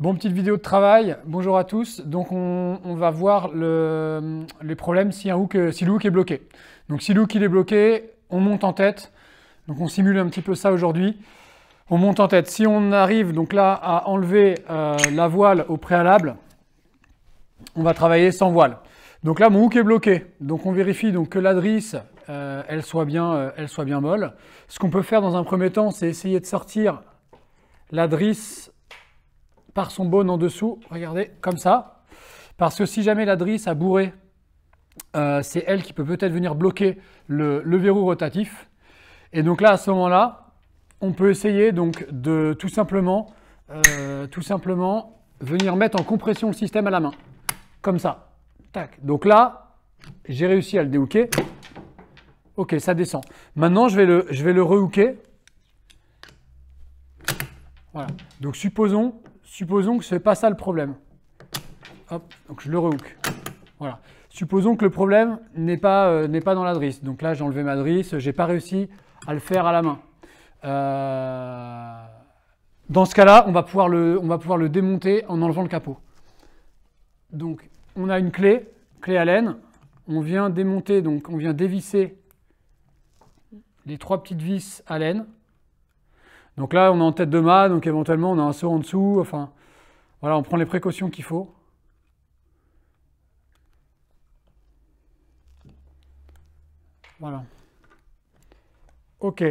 Bon, petite vidéo de travail. Bonjour à tous. Donc, on, va voir les problèmes si, un hook, si le hook est bloqué. Donc, si le hook est bloqué, on monte en tête. Donc, on simule un petit peu ça aujourd'hui. On monte en tête. Si on arrive donc là à enlever euh, la voile au préalable, on va travailler sans voile. Donc là, mon hook est bloqué. Donc, on vérifie donc que la drisse euh, elle soit bien, euh, elle soit bien molle. Ce qu'on peut faire dans un premier temps, c'est essayer de sortir la drisse par son bone en dessous, regardez, comme ça. Parce que si jamais la drisse a bourré, euh, c'est elle qui peut peut-être venir bloquer le, verrou rotatif. Et donc là, à ce moment-là, on peut essayer donc de tout simplement, euh, tout simplement venir mettre en compression le système à la main. Comme ça. Tac. Donc là, j'ai réussi à le déhooker. Ok, ça descend. Maintenant, je vais le, je vais le rehooker. Voilà. Donc supposons Supposons que ce n'est pas ça le problème. donc je le rehook. Voilà. Supposons que le problème n'est pas, euh, n'est pas dans l'adresse. Donc là, j'ai enlevé ma drisse, n'ai pas réussi à le faire à la main. Euh, dans ce cas-là, on, va pouvoir le, on va pouvoir le démonter en enlevant le capot. Donc, on a une clé, clé Allen. On vient démonter, donc on vient dévisser les trois petites vis Allen. Donc là, on est en tête de mât, donc éventuellement, on a un saut en dessous. Enfin, voilà, on prend les précautions qu'il faut. Voilà. Ok.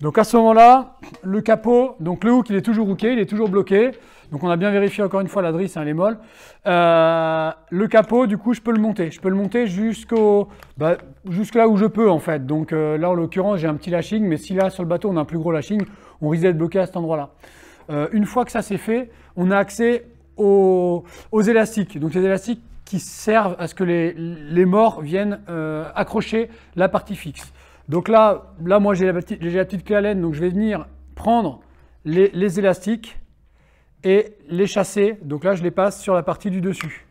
Donc à ce moment-là, le capot, donc le hook, il est toujours hooké, il est toujours bloqué. Donc on a bien vérifié encore une fois la drisse, hein, les molle euh, le capot, du coup, je peux le monter. Je peux le monter jusqu'au, bah, jusque là où je peux en fait. Donc euh, là, en l'occurrence, j'ai un petit lashing, mais si là sur le bateau on a un plus gros lashing, on risque d'être bloqué à cet endroit-là. Euh, une fois que ça c'est fait, on a accès aux, élastiques. Donc les élastiques qui servent à ce que les, morts viennent accrocher la partie fixe. Donc là, là moi j'ai la, la, petite clé à laine, donc je vais venir prendre les, les élastiques et les chasser. Donc là, je les passe sur la partie du dessus.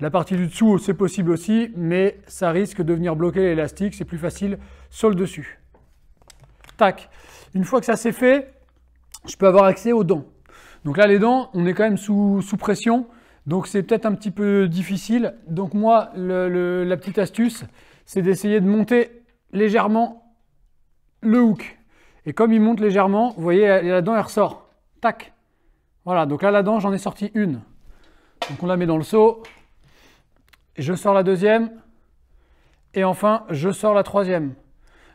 La partie du dessous, c'est possible aussi, mais ça risque de venir bloquer l'élastique. C'est plus facile sur le dessus. Tac. Une fois que ça c'est fait, je peux avoir accès aux dents. Donc là, les dents, on est quand même sous, pression. Donc c'est peut-être un petit peu difficile. Donc moi, la petite astuce, c'est d'essayer de monter légèrement le hook. Et comme il monte légèrement, vous voyez, la dent, elle ressort. Tac. Voilà, donc là, la dent, j'en ai sorti une. Donc on la met dans le seau. Et je sors la deuxième. Et enfin, je sors la troisième.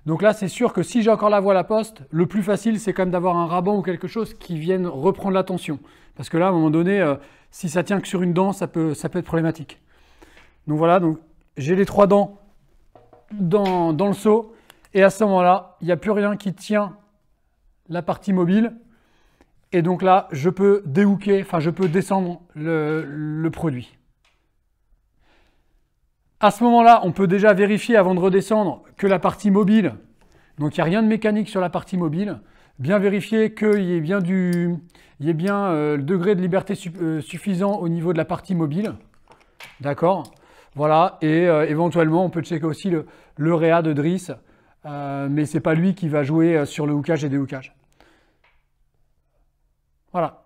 Donc là, c'est sûr que si j'ai encore la voie à la poste, le plus facile, c'est quand même d'avoir un raban ou quelque chose qui vienne reprendre la tension. Parce que là, à un moment donné, euh, si ça tient que sur une dent, ça peut, ça peut être problématique. Donc voilà, donc j'ai les trois dents dans, dans le seau. Et à ce moment-là, il n'y a plus rien qui tient la partie mobile. Et donc là, je peux déhooker, enfin je peux descendre le, produit. À ce moment-là, on peut déjà vérifier avant de redescendre que la partie mobile, donc il n'y a rien de mécanique sur la partie mobile, bien vérifier qu'il y ait bien, du, il y ait bien euh, le degré de liberté euh, suffisant au niveau de la partie mobile. D'accord Voilà, et euh, éventuellement, on peut checker aussi le, le réa de Driss, mais c'est pas lui qui va jouer sur le hookage et déhookage. Voilà.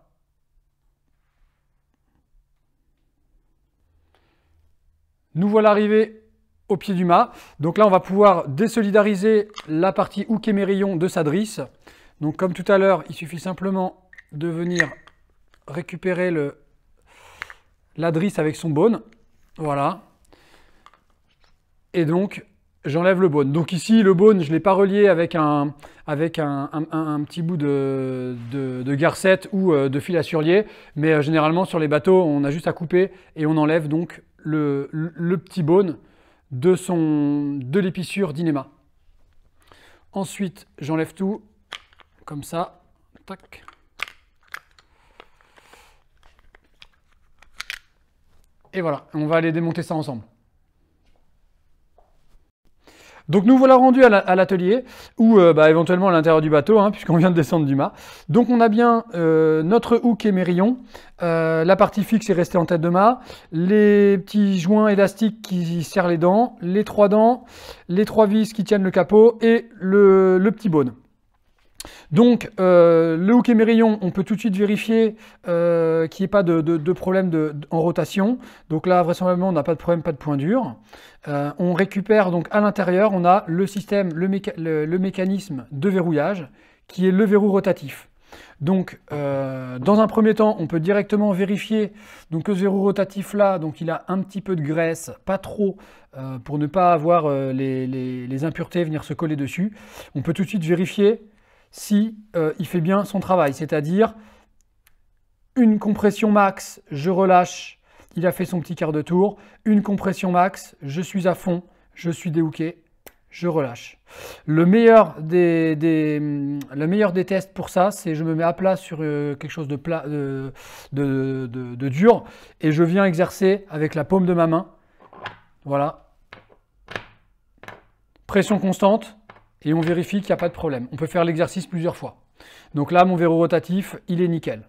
Nous voilà arrivés au pied du mât. Donc là, on va pouvoir désolidariser la partie hook de sa drisse. Donc comme tout à l'heure, il suffit simplement de venir récupérer la drisse avec son bone. Voilà. Et donc, J'enlève le bone. Donc ici, le bone, je ne l'ai pas relié avec un, avec un, petit bout de, de, garcette ou euh, de fil à surlier. Mais euh, généralement, sur les bateaux, on a juste à couper et on enlève donc le, petit bone de, de l'épissure d'inéma. Ensuite, j'enlève tout, comme ça, tac. Et voilà, on va aller démonter ça ensemble. Donc nous voilà rendus à l'atelier, ou euh, bah, éventuellement à l'intérieur du bateau, hein, puisqu'on vient de descendre du mât. Donc on a bien euh, notre hook et euh, la partie fixe est restée en tête de mât, les petits joints élastiques qui serrent les dents, les trois dents, les trois vis qui tiennent le capot, et le, le petit bone. Donc, euh, le hook et merillon on peut tout de suite vérifier euh, qu'il n'y ait pas de, problème en rotation. Donc là, vraisemblablement, on n'a pas de problème, pas de point dur. Euh, on récupère donc à l'intérieur, on a le système, le, mécanisme de verrouillage, qui est le verrou rotatif. Donc, dans un premier temps, on peut directement vérifier donc, que ce verrou rotatif-là, donc il a un petit peu de graisse, pas trop, pour ne pas avoir les, impuretés venir se coller dessus. On peut tout de suite vérifier si euh, il fait bien son travail, c'est-à-dire une compression max, je relâche, il a fait son petit quart de tour, une compression max, je suis à fond, je suis déhooké, je relâche. Le meilleur des, mm, le meilleur des tests pour ça, c'est je me mets à plat sur euh, quelque chose de, plat, de dur et je viens exercer avec la paume de ma main. Voilà. Pression constante, et on vérifie qu'il n'y a pas de problème. On peut faire l'exercice plusieurs fois. Donc là, mon verrou rotatif, il est nickel.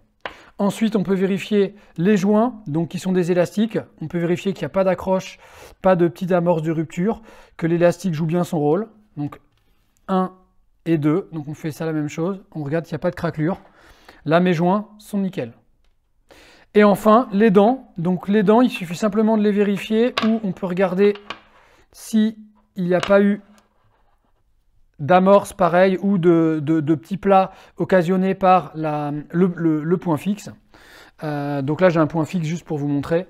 Ensuite, on peut vérifier les joints, donc qui sont des élastiques. On peut vérifier qu'il n'y a pas d'accroche, pas de petite amorce de rupture, que l'élastique joue bien son rôle. Donc 1 et 2, donc on fait ça la même chose. On regarde s'il n'y a pas de craquelure. Là, mes joints sont nickel. Et enfin, les dents. Donc les dents, il suffit simplement de les vérifier ou on peut regarder s'il n'y a pas eu d'amorce pareil ou de, petits plats occasionnés par la, le, point fixe. Euh, donc là j'ai un point fixe juste pour vous montrer.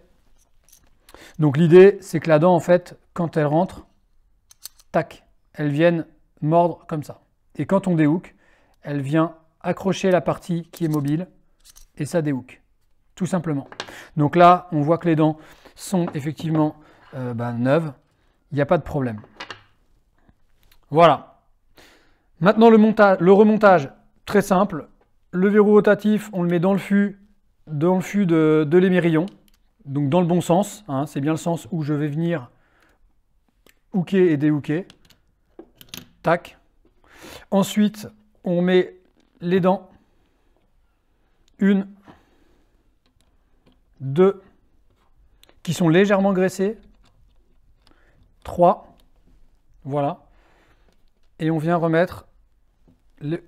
Donc l'idée c'est que la dent en fait quand elle rentre, tac, elle vient mordre comme ça. Et quand on déhook, elle vient accrocher la partie qui est mobile et ça déhook. Tout simplement. Donc là on voit que les dents sont effectivement euh, bah, neuves. Il n'y a pas de problème. Voilà. Maintenant, le, le remontage, très simple. Le verrou rotatif, on le met dans le fût, dans le fût de, de donc dans le bon sens. Hein, c'est bien le sens où je vais venir hooker et déhooker. Tac. Ensuite, on met les dents. Une, deux, qui sont légèrement graissées. Trois, voilà et on vient remettre le,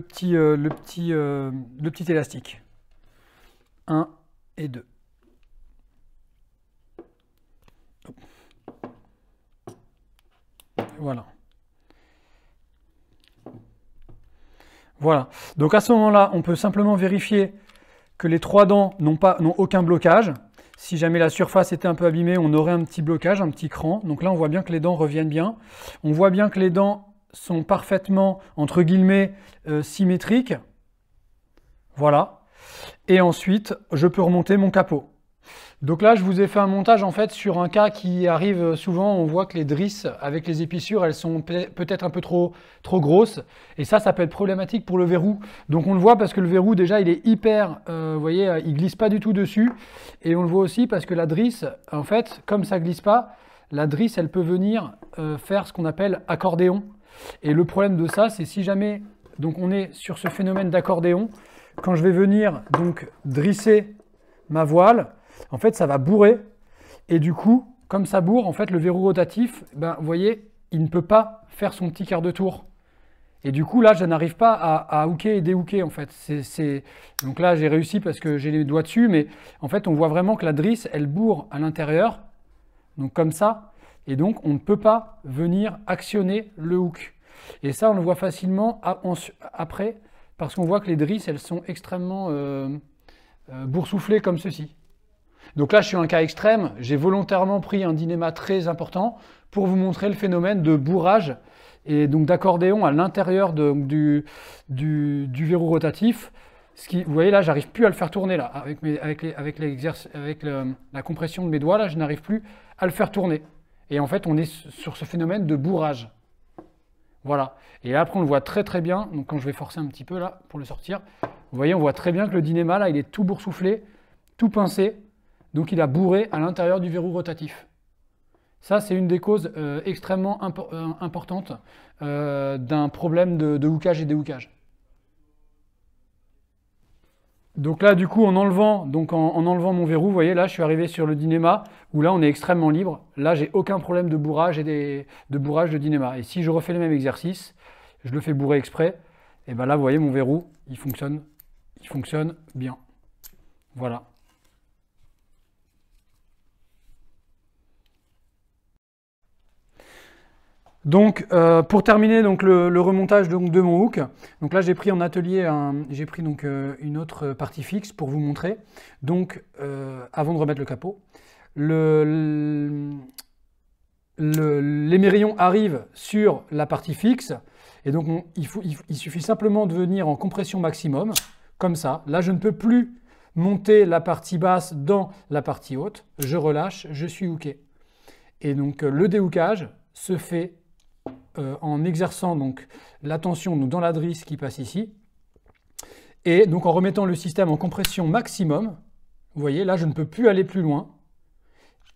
petit, le, petit, euh, euh, le petit élastique. 1 et 2. Voilà. Voilà. Donc à ce moment-là, on peut simplement vérifier que les trois dents n'ont aucun blocage. Si jamais la surface était un peu abîmée, on aurait un petit blocage, un petit cran. Donc là, on voit bien que les dents reviennent bien. On voit bien que les dents sont parfaitement, entre guillemets, euh, symétriques. Voilà. Et ensuite, je peux remonter mon capot. Donc là, je vous ai fait un montage en fait sur un cas qui arrive souvent. On voit que les drisses avec les épissures, elles sont peut-être un peu trop, trop grosses. Et ça, ça peut être problématique pour le verrou. Donc on le voit parce que le verrou, déjà, il est hyper, euh, vous voyez, euh, il glisse pas du tout dessus. Et on le voit aussi parce que la drisse, en fait, comme ça glisse pas, la drisse, elle peut venir euh, faire ce qu'on appelle accordéon. Et le problème de ça, c'est si jamais, donc on est sur ce phénomène d'accordéon, quand je vais venir donc drisser ma voile, en fait, ça va bourrer. Et du coup, comme ça bourre, en fait, le verrou rotatif, ben, vous voyez, il ne peut pas faire son petit quart de tour. Et du coup, là, je n'arrive pas à, hooker et déhooker, en fait. c'est Donc là, j'ai réussi parce que j'ai les doigts dessus, mais en fait, on voit vraiment que la drisse, elle bourre à l'intérieur, donc comme ça, et donc on ne peut pas venir actionner le hook. Et ça, on le voit facilement après, parce qu'on voit que les drisses, elles sont extrêmement euh, euh, boursouflées comme ceci. Donc là, je suis un cas extrême. J'ai volontairement pris un dynéma très important pour vous montrer le phénomène de bourrage et donc d'accordéon à l'intérieur du, verrou rotatif. vous voyez là, j'arrive plus à le faire tourner là avec, la compression de mes doigts là, je n'arrive plus à le faire tourner. Et en fait, on est sur ce phénomène de bourrage. Voilà. Et après, on le voit très très bien. Donc quand je vais forcer un petit peu là pour le sortir, vous voyez, on voit très bien que le dynéma là, il est tout boursouflé, tout pincé. Donc il a bourré à l'intérieur du verrou rotatif. Ça, c'est une des causes euh, extrêmement euh, importantes euh, d'un problème de, de, hookage et déhookage. Donc là, du coup, en enlevant, donc en, enlevant mon verrou, vous voyez, là, je suis arrivé sur le dynéma, où là, on est extrêmement libre. Là, j'ai aucun problème de bourrage et de bourrage de dynéma. Et si je refais le même exercice, je le fais bourrer exprès, et bien là, vous voyez, mon verrou, il fonctionne, il fonctionne bien. Voilà. Donc, euh, pour terminer donc, le, remontage donc, de mon hook, donc là j'ai pris en atelier, j'ai pris donc, euh, une autre partie fixe pour vous montrer, donc euh, avant de remettre le capot. Le, les sur la partie fixe, et donc il, faut, il, suffit simplement de venir en compression maximum, comme ça. Là je ne peux plus monter la partie basse dans la partie haute, je relâche, je suis hooké. Et donc le déhookage se fait euh, en exerçant donc la tension dans la qui passe ici, et donc en remettant le système en compression maximum, vous voyez, là je ne peux plus aller plus loin,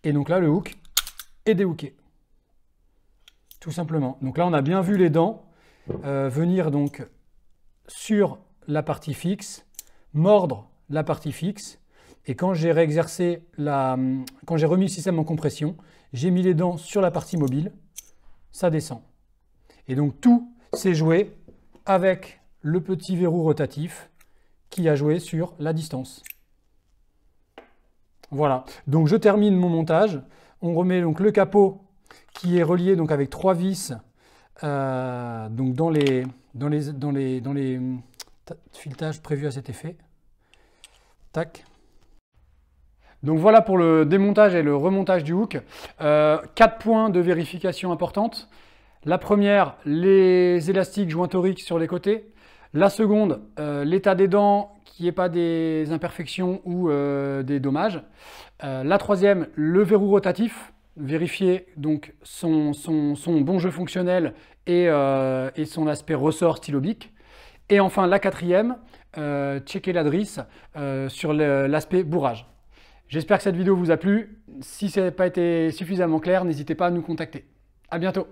et donc là le hook est déhooké, tout simplement. Donc là on a bien vu les dents euh, venir donc sur la partie fixe, mordre la partie fixe, et quand j'ai réexercé la, quand j'ai remis le système en compression, j'ai mis les dents sur la partie mobile, ça descend. Et donc tout s'est joué avec le petit verrou rotatif qui a joué sur la distance. Voilà, donc je termine mon montage. On remet donc le capot qui est relié donc avec trois vis euh, dans les, dans les, filetages prévus à cet effet. Tac. Donc voilà pour le démontage et le remontage du hook. Euh, quatre points de vérification importantes. La première, les élastiques jointoriques sur les côtés. La seconde, euh, l'état des dents qui ait pas des imperfections ou euh, des dommages. Euh, la troisième, le verrou rotatif. Vérifier donc son, bon jeu fonctionnel et, son aspect ressort stylobique. Et enfin, la quatrième, checker la drisse sur l'aspect bourrage. J'espère que cette vidéo vous a plu. Si ce n'est pas été suffisamment clair, n'hésitez pas à nous contacter. A bientôt